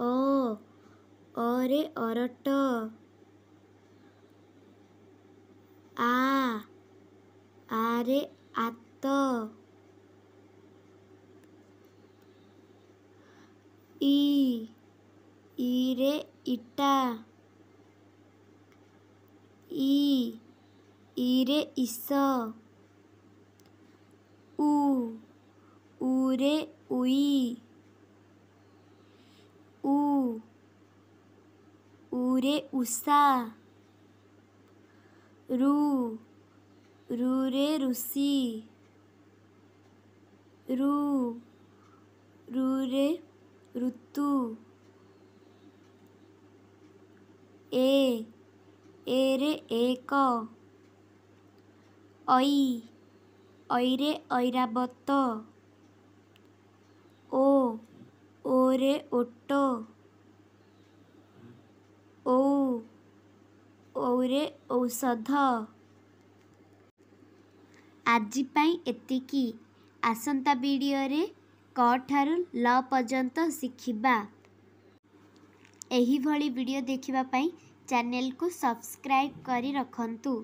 अ अरे अरट आ आरे आत इ इरे इटा इ इरे इस उ उरे उई रूरे उषा रू रूरे ऋषि रू रूरे ऋतु ए एरे एक ऐ ऐरे ऐरावत ओ ओरे ओटो ଔରେ ଔଷଧ ଆଜି ପାଇଁ ଏତିକି ଆସନ୍ତା ଭିଡ଼ିଓରେ କ ଠାରୁ ଲ ପର୍ଯ୍ୟନ୍ତ ଶିଖିବା ଏହିଭଳି ଭିଡ଼ିଓ ଦେଖିବା ପାଇଁ ଚ୍ୟାନେଲକୁ ସବସ୍କ୍ରାଇବ୍ କରି ରଖନ୍ତୁ